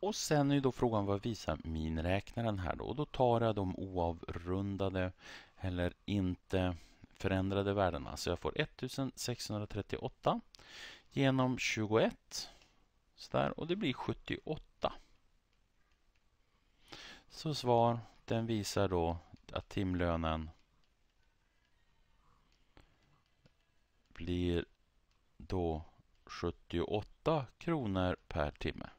Och sen är då frågan vad visar minräknaren här då? Och då tar jag de oavrundade eller inte förändrade värdena. Så jag får 1638 genom 21. Sådär, och det blir 78. Så svar, den visar då att timlönen blir då 78 kronor per timme.